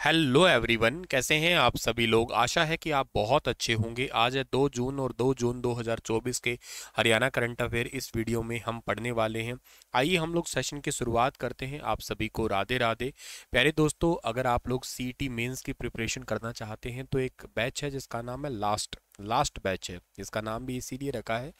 hello everyone कैसे हैं आप सभी लोग आशा है कि आप बहुत अच्छे होंगे आज है दो जून और दो जून 2024 के हरियाणा करंट अफेयर इस वीडियो में हम पढ़ने वाले हैं आइए हम लोग सेशन की शुरुआत करते हैं आप सभी को राधे राधे प्यारे दोस्तों अगर आप लोग सीटी मेंस की प्रिपरेशन करना चाहते हैं तो एक बैच है जिसका नाम है लास्ट लास्ट बैच है इसका नाम भी इसीलिए रखा है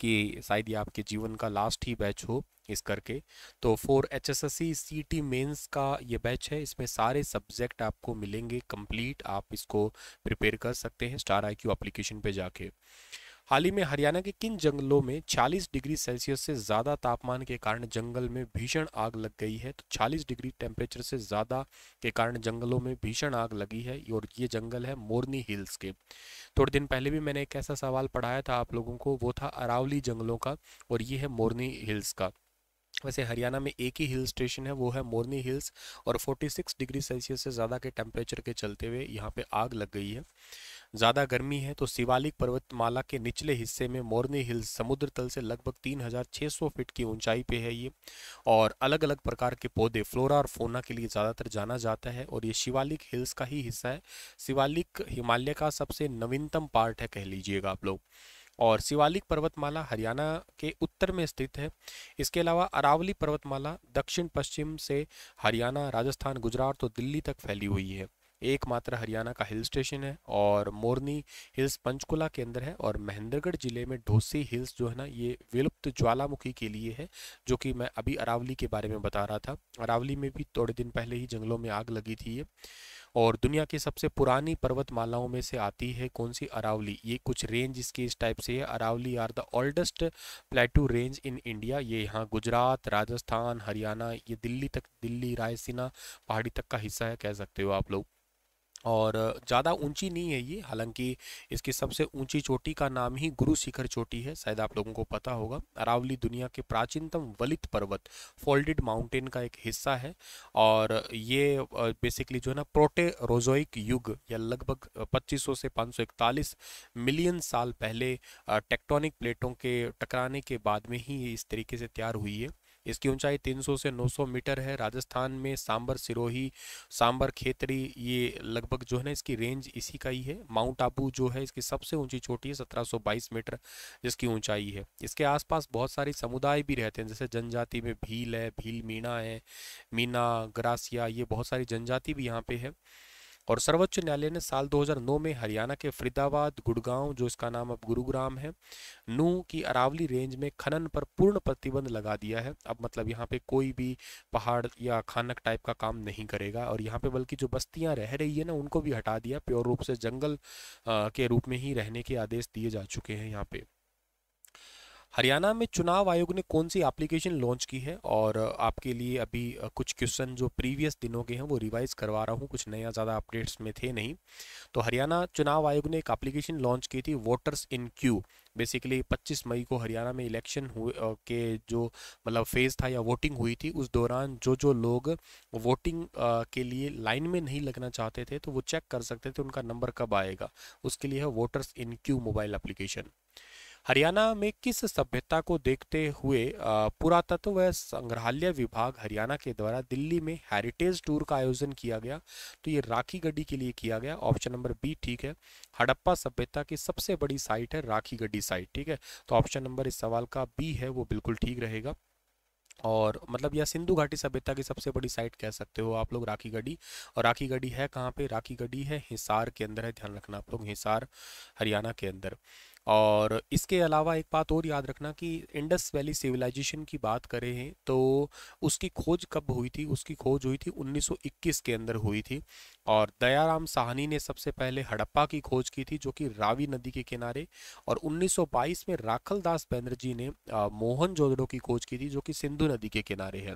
कि शायद ये आपके जीवन का लास्ट ही बैच हो इस करके तो four H S S C C T mains का ये बैच है इसमें सारे सब्जेक्ट आपको मिलेंगे कंप्लीट आप इसको प्रिपेयर कर सकते हैं स्टार आई क्यू एप्लीकेशन पर जाके हाल ही में हरियाणा के किन जंगलों में 40 डिग्री सेल्सियस से ज़्यादा तापमान के कारण जंगल में भीषण आग लग गई है तो 40 डिग्री टेम्परेचर से ज़्यादा के कारण जंगलों में भीषण आग लगी है और ये जंगल है मोरनी हिल्स के थोड़े दिन पहले भी मैंने एक ऐसा सवाल पढ़ाया था आप लोगों को वो था अरावली जंगलों का और ये है मोरनी हिल्स का वैसे हरियाणा में एक ही हिल स्टेशन है वो है मोरनी हिल्स और 46 डिग्री सेल्सियस से ज़्यादा के टेम्परेचर के चलते हुए यहाँ पे आग लग गई है ज़्यादा गर्मी है तो शिवालिक पर्वतमाला के निचले हिस्से में मोरनी हिल्स समुद्र तल से लगभग 3,600 फीट की ऊंचाई पे है ये और अलग अलग प्रकार के पौधे फ्लोरा और फोना के लिए ज़्यादातर जाना जाता है और ये शिवालिक हिल्स का ही हिस्सा है शिवालिक हिमालय का सबसे नवीनतम पार्ट है कह लीजिएगा आप लोग और शिवालिक पर्वतमाला हरियाणा के उत्तर में स्थित है इसके अलावा अरावली पर्वतमाला दक्षिण पश्चिम से हरियाणा राजस्थान गुजरात और दिल्ली तक फैली हुई है एकमात्र हरियाणा का हिल स्टेशन है और मोरनी हिल्स पंचकुला के अंदर है और महेंद्रगढ़ जिले में ढोसी हिल्स जो है ना ये विलुप्त ज्वालामुखी के लिए है जो कि मैं अभी अरावली के बारे में बता रहा था अरावली में भी थोड़े दिन पहले ही जंगलों में आग लगी थी ये और दुनिया की सबसे पुरानी पर्वतमालाओं में से आती है कौन सी अरावली ये कुछ रेंज इसकी इस टाइप से है Aravalli are the oldest plateau range in India ये यहाँ गुजरात राजस्थान हरियाणा ये दिल्ली तक दिल्ली रायसीना पहाड़ी तक का हिस्सा है कह सकते हो आप लोग और ज़्यादा ऊंची नहीं है ये हालांकि इसकी सबसे ऊंची चोटी का नाम ही गुरु शिखर चोटी है शायद आप लोगों को पता होगा अरावली दुनिया के प्राचीनतम वलित पर्वत फोल्डेड माउंटेन का एक हिस्सा है और ये बेसिकली जो है ना प्रोटे रोजोइक युग या लगभग 2500 से 541 मिलियन साल पहले टेक्टोनिक प्लेटों के टकराने के बाद में ही इस तरीके से तैयार हुई है इसकी ऊंचाई 300 से 900 मीटर है राजस्थान में सांबर सिरोही सांबर खेतरी ये लगभग जो है ना इसकी रेंज इसी का ही है माउंट आबू जो है इसकी सबसे ऊंची चोटी है 1722 मीटर जिसकी ऊंचाई है इसके आसपास बहुत सारे समुदाय भी रहते हैं जैसे जनजाति में भील है भील मीणा है मीना ग्रासिया ये बहुत सारी जनजाति भी यहाँ पे है और सर्वोच्च न्यायालय ने साल 2009 में हरियाणा के फरीदाबाद गुड़गांव जो इसका नाम अब गुरुग्राम है नू की अरावली रेंज में खनन पर पूर्ण प्रतिबंध लगा दिया है अब मतलब यहाँ पे कोई भी पहाड़ या खानक टाइप का काम नहीं करेगा और यहाँ पे बल्कि जो बस्तियाँ रह रही है ना उनको भी हटा दिया प्योर रूप से जंगल के रूप में ही रहने के आदेश दिए जा चुके हैं यहाँ पे हरियाणा में चुनाव आयोग ने कौन सी एप्लीकेशन लॉन्च की है और आपके लिए अभी कुछ क्वेश्चन जो प्रीवियस दिनों के हैं वो रिवाइज करवा रहा हूँ कुछ नया ज़्यादा अपडेट्स में थे नहीं तो हरियाणा चुनाव आयोग ने एक एप्लीकेशन लॉन्च की थी वोटर्स इन क्यू बेसिकली 25 मई को हरियाणा में इलेक्शन हुए के जो मतलब फेज था या वोटिंग हुई थी उस दौरान जो जो लोग वोटिंग के लिए लाइन में नहीं लगना चाहते थे तो वो चेक कर सकते थे उनका नंबर कब आएगा उसके लिए है voters in queue mobile application Haryana में किस सभ्यता को देखते हुए पुरातत्व व संग्रहालय विभाग हरियाणा के द्वारा दिल्ली में हेरिटेज टूर का आयोजन किया गया तो ये राखी गड्डी के लिए किया गया ऑप्शन नंबर बी ठीक है हड़प्पा सभ्यता की सबसे बड़ी साइट है राखी गड्डी साइट ठीक है तो ऑप्शन नंबर इस सवाल का बी है वो बिल्कुल ठीक रहेगा और मतलब यह सिंधु घाटी सभ्यता की सबसे बड़ी साइट कह सकते हो आप लोग राखी गढ़ी और राखी गढ़ी है कहाँ पे राखी गढ़ी है हिसार के अंदर है ध्यान रखना आप लोग हिसार हरियाणा के अंदर और इसके अलावा एक बात और याद रखना कि इंडस वैली सिविलाइजेशन की बात करें तो उसकी खोज कब हुई थी उसकी खोज हुई थी 1921 के अंदर हुई थी और दयाराम साहनी ने सबसे पहले हड़प्पा की खोज की थी जो कि रावी नदी के किनारे और 1922 में राखल दास बैनर्जी ने मोहन जोदड़ो की खोज की थी जो कि सिंधु नदी के किनारे है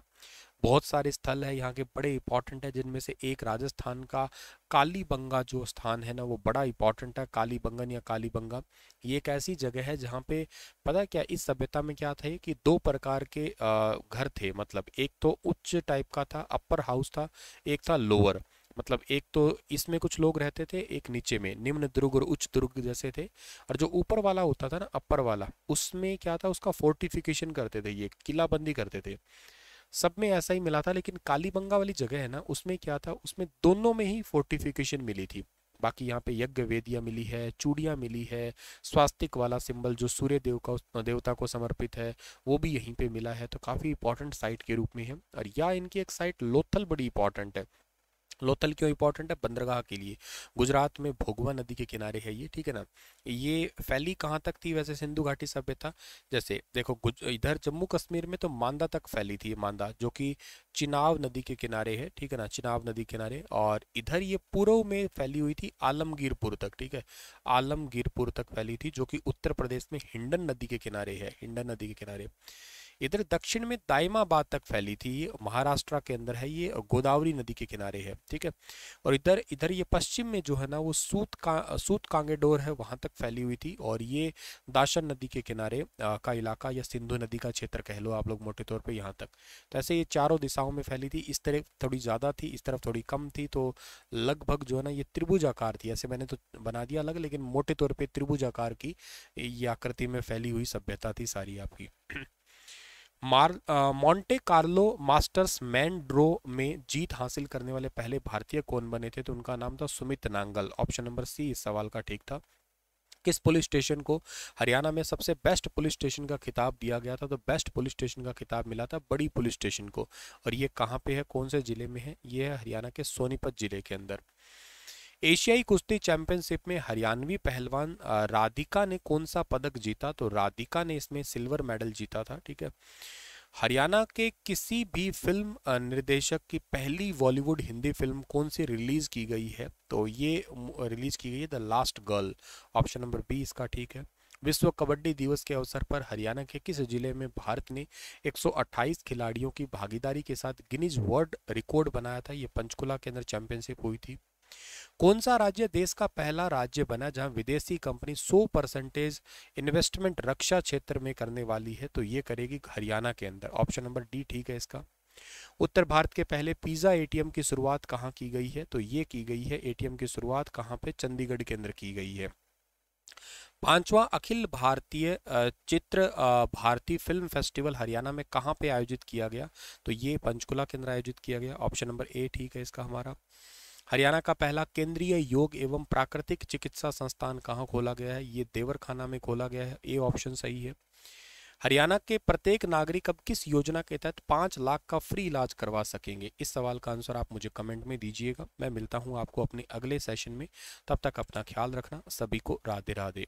बहुत सारे स्थल हैं यहाँ के बड़े इंपॉर्टेंट है जिनमें से एक राजस्थान का कालीबंगा जो स्थान है ना वो बड़ा इंपॉर्टेंट है कालीबंगन या कालीबंगा ये एक ऐसी जगह है जहाँ पे पता क्या इस सभ्यता में क्या था कि दो प्रकार के घर थे मतलब एक तो उच्च टाइप का था अपर हाउस था एक था लोअर मतलब एक तो इसमें कुछ लोग रहते थे एक नीचे में निम्न दुर्ग और उच्च दुर्ग जैसे थे और जो ऊपर वाला होता था ना अपर वाला उसमें क्या था उसका फोर्टिफिकेशन करते थे ये किलाबंदी करते थे सब में ऐसा ही मिला था लेकिन कालीबंगा वाली जगह है ना उसमें क्या था उसमें दोनों में ही फोर्टिफिकेशन मिली थी बाकी यहाँ पे यज्ञ वेदियाँ मिली है चूड़ियाँ मिली है स्वास्तिक वाला सिंबल जो सूर्य देव का देवता को समर्पित है वो भी यहीं पे मिला है तो काफ़ी इंपॉर्टेंट साइट के रूप में है और या इनकी एक साइट लोथल बड़ी इंपॉर्टेंट है लोथल क्यों इंपॉर्टेंट है बंदरगाह के लिए गुजरात में भोगवा नदी के किनारे है ये ठीक है ना ये फैली कहाँ तक थी वैसे सिंधु घाटी सभ्यता जैसे देखो इधर जम्मू कश्मीर में तो मांदा तक फैली थी मांदा जो कि चिनाव नदी के किनारे है ठीक है ना चिनाव नदी किनारे और इधर ये पूर्व में फैली हुई थी आलमगीरपुर तक ठीक है आलमगीरपुर तक फैली थी जो कि उत्तर प्रदेश में हिंडन नदी के किनारे है हिंडन नदी के किनारे इधर दक्षिण में दाइमाबाद तक फैली थी ये महाराष्ट्र के अंदर है ये गोदावरी नदी के किनारे है ठीक है और इधर इधर ये पश्चिम में जो है ना वो सूत का सूत कांगेडोर है वहाँ तक फैली हुई थी और ये दाशन नदी के किनारे का इलाका या सिंधु नदी का क्षेत्र कह लो आप लोग मोटे तौर पर यहाँ तक तो ऐसे ये चारों दिशाओं में फैली थी इस तरफ थोड़ी ज़्यादा थी इस तरफ थोड़ी कम थी तो लगभग जो है ना ये त्रिभुजाकार थी ऐसे मैंने तो बना दिया अलग लेकिन मोटे तौर पर त्रिभुजाकार की ये आकृति में फैली हुई सभ्यता थी सारी आपकी मार Monte Carlo Masters main draw में जीत हासिल करने वाले पहले भारतीय कौन बने थे तो उनका नाम था Sumit Nagal option number C इस सवाल का ठीक था किस पुलिस स्टेशन को हरियाणा में सबसे बेस्ट पुलिस स्टेशन का खिताब दिया गया था तो बेस्ट पुलिस स्टेशन का खिताब मिला था बड़ी पुलिस स्टेशन को और ये कहाँ पे है कौन से ज़िले में है ये है हरियाणा के सोनीपत ज़िले के अंदर एशियाई कुश्ती चैंपियनशिप में हरियाणवी पहलवान राधिका ने कौन सा पदक जीता तो राधिका ने इसमें सिल्वर मेडल जीता था ठीक है हरियाणा के किसी भी फिल्म निर्देशक की पहली बॉलीवुड हिंदी फिल्म कौन सी रिलीज की गई है तो ये रिलीज की गई है the last girl option number B इसका ठीक है विश्व कबड्डी दिवस के अवसर पर हरियाणा के किस जिले में भारत ने 128 खिलाड़ियों की भागीदारी के साथ गिनीज वर्ल्ड रिकॉर्ड बनाया था ये पंचकुला के अंदर चैंपियनशिप हुई थी कौन सा राज्य देश का पहला राज्य बना जहां विदेशी कंपनी 100 परसेंटेज इन्वेस्टमेंट रक्षा क्षेत्र में करने वाली है तो ये करेगी हरियाणा के अंदर ऑप्शन नंबर डी ठीक है इसका उत्तर भारत के पहले पिज़्ज़ा एटीएम की शुरुआत कहाँ की गई है तो ये की गई है एटीएम की शुरुआत कहाँ पे चंडीगढ़ के अंदर की गई है पांचवा अखिल भारतीय चित्र भारतीय फिल्म फेस्टिवल हरियाणा में कहाँ पे आयोजित किया गया तो ये पंचकुला के अंदर आयोजित किया गया ऑप्शन नंबर ए ठीक है इसका हमारा हरियाणा का पहला केंद्रीय योग एवं प्राकृतिक चिकित्सा संस्थान कहाँ खोला गया है ये देवरखाना में खोला गया है ए ऑप्शन सही है हरियाणा के प्रत्येक नागरिक अब किस योजना के तहत पाँच लाख का फ्री इलाज करवा सकेंगे इस सवाल का आंसर आप मुझे कमेंट में दीजिएगा मैं मिलता हूँ आपको अपने अगले सेशन में तब तक अपना ख्याल रखना सभी को राधे राधे